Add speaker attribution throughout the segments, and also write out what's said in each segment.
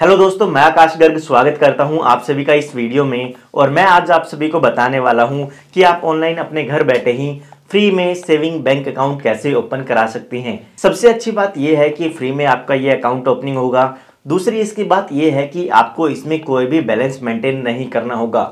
Speaker 1: hello दोस्तों मैं आकाश गर्ग स्वागत करता हूं आप सभी का इस वीडियो में और मैं आज आप सभी को बताने वाला हूं कि आप ऑनलाइन अपने घर बैठे ही फ्री में सेविंग बैंक अकाउंट कैसे ओपन करा सकती हैं सबसे अच्छी बात यह है कि फ्री में आपका ये अकाउंट ओपनिंग होगा दूसरी इसकी बात यह है कि आपको इसमें कोई भी बैलेंस मेंटेन नहीं करना होगा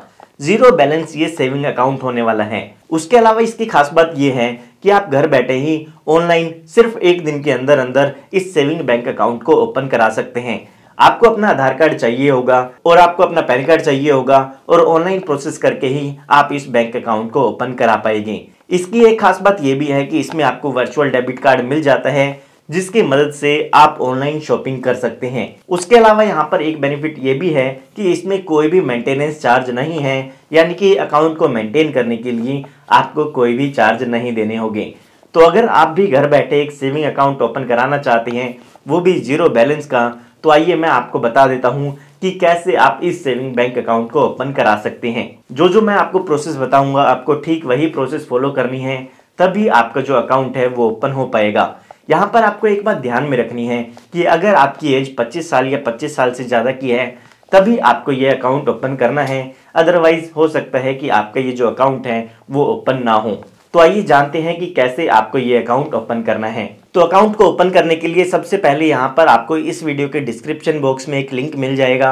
Speaker 1: जीरो बैलेंस ये सेविंग अकाउंट होने वाला है उसके अलावा इसकी खास बात यह है कि आप घर बैठे ही ऑनलाइन सिर्फ एक दिन के अंदर अंदर इस सेविंग बैंक अकाउंट को ओपन करा सकते हैं आपको अपना आधार कार्ड चाहिए होगा और आपको अपना पैन कार्ड चाहिए होगा और ऑनलाइन प्रोसेस करके ही आप इस बैंक अकाउंट को ओपन करा पाएंगे इसकी एक खास बात यह भी है कि इसमें आपको वर्चुअल डेबिट कार्ड मिल जाता है जिसकी मदद से आप ऑनलाइन शॉपिंग कर सकते हैं उसके अलावा यहाँ पर एक बेनिफिट ये भी है कि इसमें कोई भी मेंटेनेंस चार्ज नहीं है यानी कि अकाउंट को मेंटेन करने के लिए आपको कोई भी चार्ज नहीं देने होंगे तो अगर आप भी घर बैठे एक सेविंग अकाउंट ओपन कराना चाहते हैं वो भी जीरो बैलेंस का तो आइए मैं आपको बता देता हूँ कि कैसे आप इस सेविंग बैंक अकाउंट को ओपन करा सकते हैं जो जो मैं आपको प्रोसेस बताऊंगा आपको ठीक वही प्रोसेस फॉलो करनी है तभी आपका जो अकाउंट है वो ओपन हो पाएगा यहाँ पर आपको एक बात ध्यान में रखनी है कि अगर आपकी एज 25 साल या 25 साल से ज़्यादा की है तभी आपको ये अकाउंट ओपन करना है अदरवाइज हो सकता है कि आपका ये जो अकाउंट है वो ओपन ना हो तो आइए जानते हैं कि कैसे आपको ये अकाउंट ओपन करना है तो अकाउंट को ओपन करने के लिए सबसे पहले यहाँ पर आपको इस वीडियो के डिस्क्रिप्शन बॉक्स में एक लिंक मिल जाएगा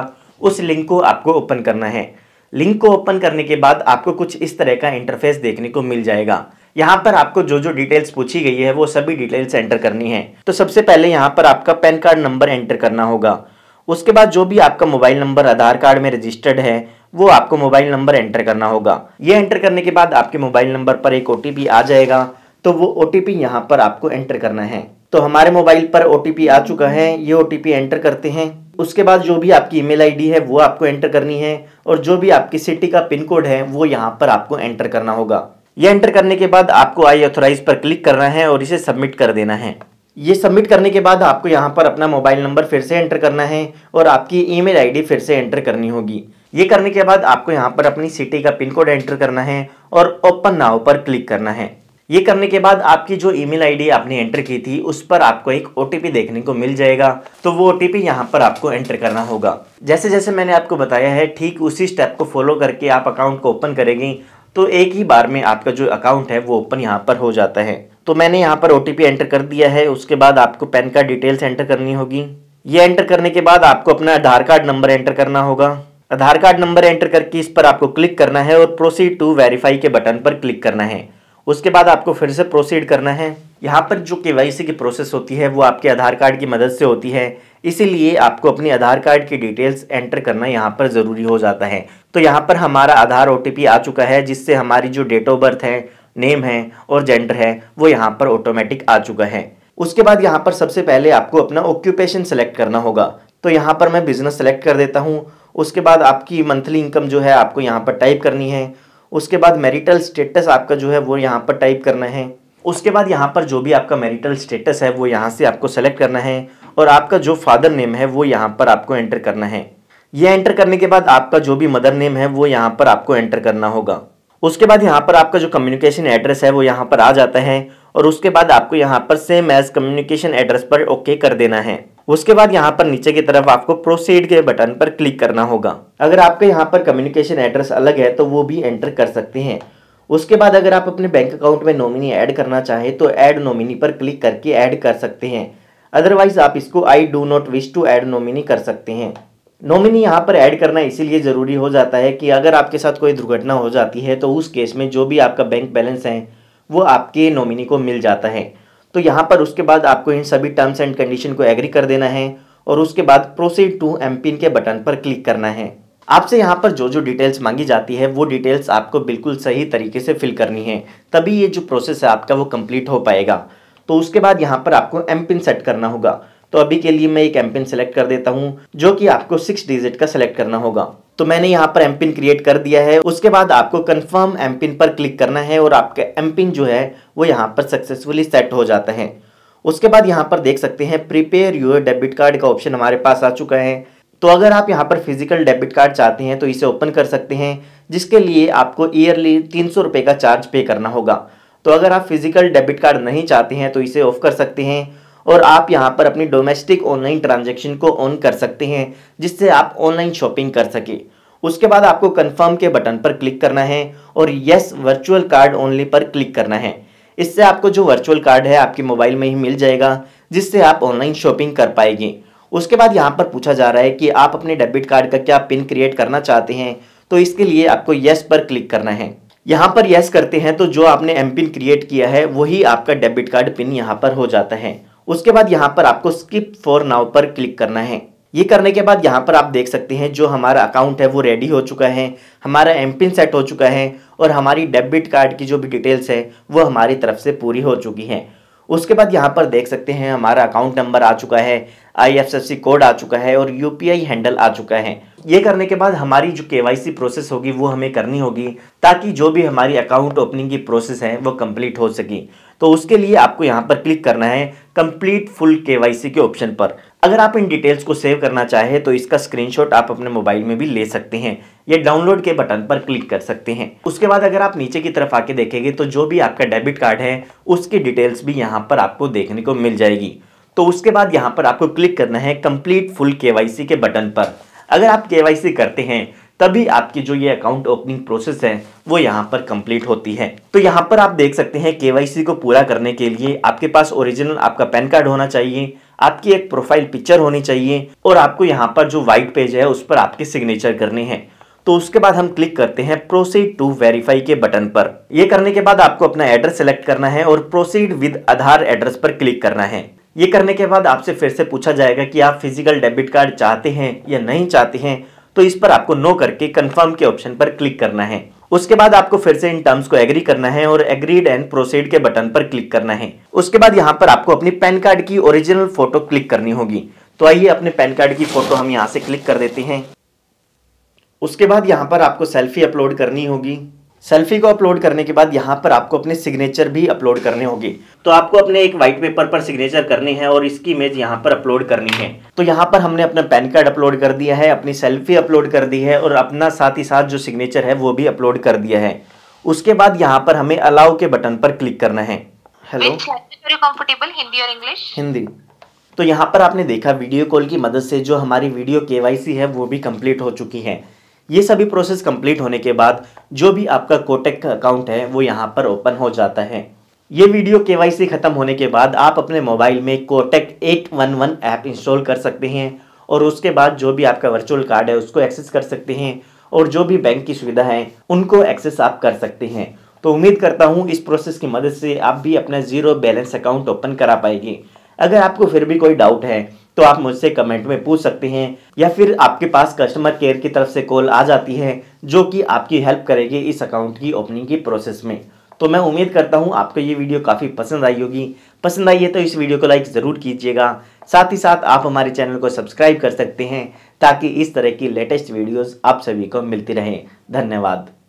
Speaker 1: उस लिंक को आपको ओपन करना है लिंक को ओपन करने के बाद आपको कुछ इस तरह का इंटरफेस देखने को मिल जाएगा यहाँ पर आपको जो जो डिटेल्स पूछी गई है वो सभी डिटेल्स एंटर करनी है तो सबसे पहले यहाँ पर आपका पैन कार्ड नंबर एंटर करना होगा उसके बाद जो भी आपका मोबाइल नंबर आधार कार्ड में रजिस्टर्ड है वो आपको मोबाइल नंबर एंटर करना होगा ये एंटर करने के बाद आपके मोबाइल नंबर पर एक ओ आ जाएगा तो वो ओ टी यहाँ पर आपको एंटर करना है तो हमारे मोबाइल पर ओ आ चुका है ये ओ एंटर करते हैं उसके बाद जो भी आपकी ईमेल आईडी है वो आपको एंटर करनी है और जो भी आपकी सिटी का पिन कोड है वो यहाँ पर आपको एंटर करना होगा ये एंटर करने के बाद आपको आई ऑथोराइज पर क्लिक करना है और इसे सबमिट कर देना है ये सबमिट करने के बाद आपको यहाँ पर अपना मोबाइल नंबर फिर से एंटर करना है और आपकी ईमेल मेल फिर से एंटर करनी होगी ये करने के बाद आपको यहाँ पर अपनी सिटी का पिन कोड एंटर करना है और ओपन नाव पर क्लिक करना है ये करने के बाद आपकी जो ईमेल आईडी आपने एंटर की थी उस पर आपको एक ओटीपी देखने को मिल जाएगा तो वो ओटीपी यहाँ पर आपको एंटर करना होगा जैसे जैसे मैंने आपको बताया है ठीक उसी स्टेप को फॉलो करके आप अकाउंट को ओपन करेगी तो एक ही बार में आपका जो अकाउंट है वो ओपन यहाँ पर हो जाता है तो मैंने यहाँ पर ओ एंटर कर दिया है उसके बाद आपको पैन कार्ड डिटेल्स एंटर करनी होगी ये एंटर करने के बाद आपको अपना आधार कार्ड नंबर एंटर करना होगा आधार कार्ड नंबर एंटर करके इस पर आपको क्लिक करना है और प्रोसीड टू वेरीफाई के बटन पर क्लिक करना है उसके बाद आपको फिर से प्रोसीड करना है यहाँ पर जो के की प्रोसेस होती है वो आपके आधार कार्ड की मदद से होती है इसीलिए आपको अपनी आधार कार्ड की डिटेल्स एंटर करना यहाँ पर ज़रूरी हो जाता है तो यहाँ पर हमारा आधार ओ आ चुका है जिससे हमारी जो डेट ऑफ बर्थ है नेम है और जेंडर है वो यहाँ पर ऑटोमेटिक आ चुका है उसके बाद यहाँ पर सबसे पहले आपको अपना ऑक्यूपेशन सेलेक्ट करना होगा तो यहाँ पर मैं बिज़नेस सेलेक्ट कर देता हूँ उसके बाद आपकी मंथली इनकम जो है आपको यहाँ पर टाइप करनी है उसके बाद मैरिटल स्टेटस आपका जो है वो यहाँ पर टाइप करना है उसके बाद यहाँ पर जो भी आपका मैरिटल स्टेटस है वो यहाँ से आपको सेलेक्ट करना है और आपका जो फादर नेम है वो यहाँ पर आपको एंटर करना है ये एंटर करने के बाद आपका जो भी मदर नेम है वो यहाँ पर आपको एंटर करना होगा उसके बाद यहाँ पर आपका जो कम्युनिकेशन एड्रेस है वो यहाँ पर आ जाता है और उसके बाद आपको यहाँ पर सेम एज कम्युनिकेशन एड्रेस पर ओके कर देना है उसके बाद यहाँ पर नीचे की तरफ आपको प्रोसीड के बटन पर क्लिक करना होगा अगर आपके यहाँ पर कम्युनिकेशन एड्रेस अलग है तो वो भी एंटर कर सकते हैं उसके बाद अगर आप अपने बैंक अकाउंट में नॉमिनी ऐड करना चाहें तो ऐड नॉमिनी पर क्लिक करके ऐड कर सकते हैं अदरवाइज आप इसको I do not wish to add nominee कर सकते हैं नॉमिनी यहाँ पर ऐड करना इसीलिए ज़रूरी हो जाता है कि अगर आपके साथ कोई दुर्घटना हो जाती है तो उस केस में जो भी आपका बैंक बैलेंस है वो आपके नॉमिनी को मिल जाता है तो यहाँ पर उसके बाद आपको इन सभी टर्म्स एंड कंडीशन को एग्री कर देना है और उसके बाद proceed to M K button पर क्लिक करना है आपसे यहाँ पर जो जो डिटेल्स मांगी जाती है वो डिटेल्स आपको बिल्कुल सही तरीके से फिल करनी है तभी ये जो प्रोसेस है आपका वो कंप्लीट हो पाएगा तो उसके बाद यहाँ पर आपको एम पिन सेट करना होगा तो अभी के लिए मैं एक एम पिन सेलेक्ट कर देता हूँ जो कि आपको सिक्स डिजिट का सेलेक्ट करना होगा तो मैंने यहाँ पर एम पिन क्रिएट कर दिया है उसके बाद आपको कन्फर्म एम पिन पर क्लिक करना है और आपका एम पिन जो है वो यहाँ पर सक्सेसफुली सेट हो जाता है उसके बाद यहाँ पर देख सकते हैं प्रिपेयर यूर डेबिट कार्ड का ऑप्शन हमारे पास आ चुका है तो अगर आप यहाँ पर फिजिकल डेबिट कार्ड चाहते हैं तो इसे ओपन कर सकते हैं जिसके लिए आपको ईयरली तीन सौ का चार्ज पे करना होगा तो अगर आप फिजिकल डेबिट कार्ड नहीं चाहते हैं तो इसे ऑफ कर सकते हैं और आप यहाँ पर अपनी डोमेस्टिक ऑनलाइन ट्रांजेक्शन को ऑन कर सकते हैं जिससे आप ऑनलाइन शॉपिंग कर सके उसके बाद आपको कन्फर्म के बटन पर क्लिक करना है और यस वर्चुअल कार्ड ओनली पर क्लिक करना है इससे आपको जो वर्चुअल कार्ड है आपके मोबाइल में ही मिल जाएगा जिससे आप ऑनलाइन शॉपिंग कर पाएंगे उसके बाद यहाँ पर पूछा जा रहा है कि आप अपने डेबिट कार्ड का क्या पिन क्रिएट करना चाहते हैं तो इसके लिए आपको यस पर क्लिक करना है यहाँ पर यस करते हैं तो जो आपने एम पिन क्रिएट किया है वही आपका डेबिट कार्ड पिन यहाँ पर हो जाता है उसके बाद यहाँ पर आपको स्किप फॉर नाउ पर क्लिक करना है ये करने के बाद यहाँ पर आप देख सकते हैं जो हमारा अकाउंट है वो रेडी हो चुका है हमारा एम पिन सेट हो चुका है और हमारी डेबिट कार्ड की जो भी डिटेल्स है वो हमारी तरफ से पूरी हो चुकी है उसके बाद यहाँ पर देख सकते हैं हमारा अकाउंट नंबर आ चुका है आई कोड आ चुका है और यूपीआई हैंडल आ चुका है ये करने के बाद हमारी जो के प्रोसेस होगी वो हमें करनी होगी ताकि जो भी हमारी अकाउंट ओपनिंग की प्रोसेस है वो कम्प्लीट हो सके तो उसके लिए आपको यहाँ पर क्लिक करना है कंप्लीट फुल केवाईसी के ऑप्शन पर अगर आप इन डिटेल्स को सेव करना चाहे तो इसका स्क्रीनशॉट आप अपने मोबाइल में भी ले सकते हैं या डाउनलोड के बटन पर क्लिक कर सकते हैं उसके बाद अगर आप नीचे की तरफ आके देखेंगे तो जो भी आपका डेबिट कार्ड है उसकी डिटेल्स भी यहाँ पर आपको देखने को मिल जाएगी तो उसके बाद यहाँ पर आपको क्लिक करना है कंप्लीट फुल के के बटन पर अगर आप के करते हैं तभी आपकी जो ये अकाउंट ओपनिंग प्रोसेस है वो यहाँ पर कंप्लीट होती है तो यहाँ पर आप देख सकते हैं केवाईसी को पूरा करने के लिए आपके पास ओरिजिनल आपका पैन कार्ड होना चाहिए आपकी एक प्रोफाइल पिक्चर होनी चाहिए और आपको यहाँ पर जो व्हाइट पेज है उस पर आपके सिग्नेचर करने हैं तो उसके बाद हम क्लिक करते हैं प्रोसीड टू वेरीफाई के बटन पर ये करने के बाद आपको अपना एड्रेस सेलेक्ट करना है और प्रोसीड विद आधार एड्रेस पर क्लिक करना है ये करने के बाद आपसे फिर से पूछा जाएगा कि आप फिजिकल डेबिट कार्ड चाहते हैं या नहीं चाहते हैं तो इस पर आपको नो करके कंफर्म के ऑप्शन पर क्लिक करना है उसके बाद आपको फिर से इन टर्म्स को एग्री करना है और एग्रीड एंड प्रोसीड के बटन पर क्लिक करना है उसके बाद यहाँ पर आपको अपनी पैन कार्ड की ओरिजिनल फोटो क्लिक करनी होगी तो आइए अपने पैन कार्ड की फोटो हम यहाँ से क्लिक कर देते हैं उसके बाद यहाँ पर आपको सेल्फी अपलोड करनी होगी सेल्फी को अपलोड करने के बाद यहाँ पर आपको अपने सिग्नेचर भी अपलोड करने होंगे तो आपको अपने एक व्हाइट पेपर पर सिग्नेचर करनी है और इसकी इमेज यहाँ पर अपलोड करनी है तो यहाँ पर हमने अपना पैन कार्ड अपलोड कर दिया है अपनी सेल्फी अपलोड कर दी है और अपना साथ ही साथ जो सिग्नेचर है वो भी अपलोड कर दिया है उसके बाद यहाँ पर हमें अलाउ के बटन पर क्लिक करना है हेलो कम्फर्टेबल हिंदी और इंग्लिश हिंदी तो यहाँ पर आपने देखा वीडियो कॉल की मदद से जो हमारी वीडियो के है वो भी कम्प्लीट हो चुकी है ये सभी प्रोसेस कंप्लीट होने के बाद जो भी आपका कोटेक अकाउंट है वो यहाँ पर ओपन हो जाता है ये वीडियो के खत्म होने के बाद आप अपने मोबाइल में कोटेक 811 ऐप इंस्टॉल कर सकते हैं और उसके बाद जो भी आपका वर्चुअल कार्ड है उसको एक्सेस कर सकते हैं और जो भी बैंक की सुविधा है उनको एक्सेस आप कर सकते हैं तो उम्मीद करता हूँ इस प्रोसेस की मदद से आप भी अपना जीरो बैलेंस अकाउंट ओपन करा पाएंगे अगर आपको फिर भी कोई डाउट है तो आप मुझसे कमेंट में पूछ सकते हैं या फिर आपके पास कस्टमर केयर की तरफ से कॉल आ जाती है जो कि आपकी हेल्प करेगी इस अकाउंट की ओपनिंग की प्रोसेस में तो मैं उम्मीद करता हूँ आपको ये वीडियो काफ़ी पसंद आई होगी पसंद आई है तो इस वीडियो को लाइक ज़रूर कीजिएगा साथ ही साथ आप हमारे चैनल को सब्सक्राइब कर सकते हैं ताकि इस तरह की लेटेस्ट वीडियोज़ आप सभी को मिलती रहें धन्यवाद